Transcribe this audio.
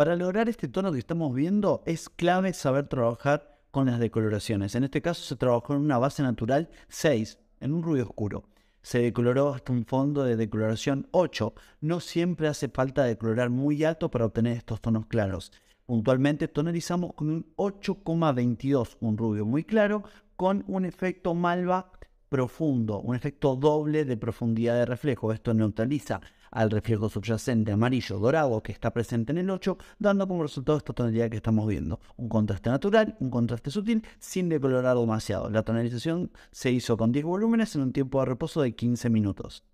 Para lograr este tono que estamos viendo es clave saber trabajar con las decoloraciones. En este caso se trabajó en una base natural 6, en un rubio oscuro. Se decoloró hasta un fondo de decoloración 8. No siempre hace falta decolorar muy alto para obtener estos tonos claros. Puntualmente tonalizamos con un 8,22, un rubio muy claro, con un efecto malva profundo, un efecto doble de profundidad de reflejo. Esto neutraliza al reflejo subyacente amarillo dorado que está presente en el 8, dando como resultado esta tonalidad que estamos viendo. Un contraste natural, un contraste sutil, sin decolorar demasiado. La tonalización se hizo con 10 volúmenes en un tiempo de reposo de 15 minutos.